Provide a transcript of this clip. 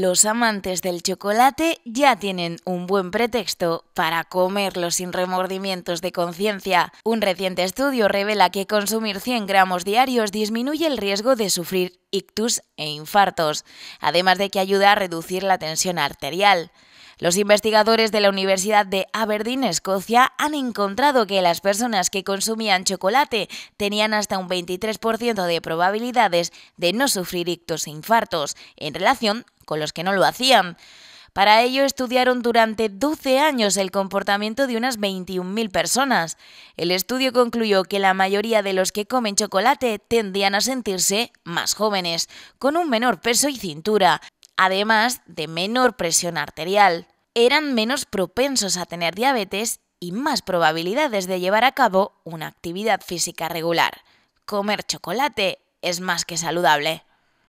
Los amantes del chocolate ya tienen un buen pretexto para comerlo sin remordimientos de conciencia. Un reciente estudio revela que consumir 100 gramos diarios disminuye el riesgo de sufrir ictus e infartos, además de que ayuda a reducir la tensión arterial. Los investigadores de la Universidad de Aberdeen, Escocia, han encontrado que las personas que consumían chocolate tenían hasta un 23% de probabilidades de no sufrir ictos e infartos en relación con los que no lo hacían. Para ello estudiaron durante 12 años el comportamiento de unas 21.000 personas. El estudio concluyó que la mayoría de los que comen chocolate tendían a sentirse más jóvenes, con un menor peso y cintura, además de menor presión arterial. Eran menos propensos a tener diabetes y más probabilidades de llevar a cabo una actividad física regular. Comer chocolate es más que saludable.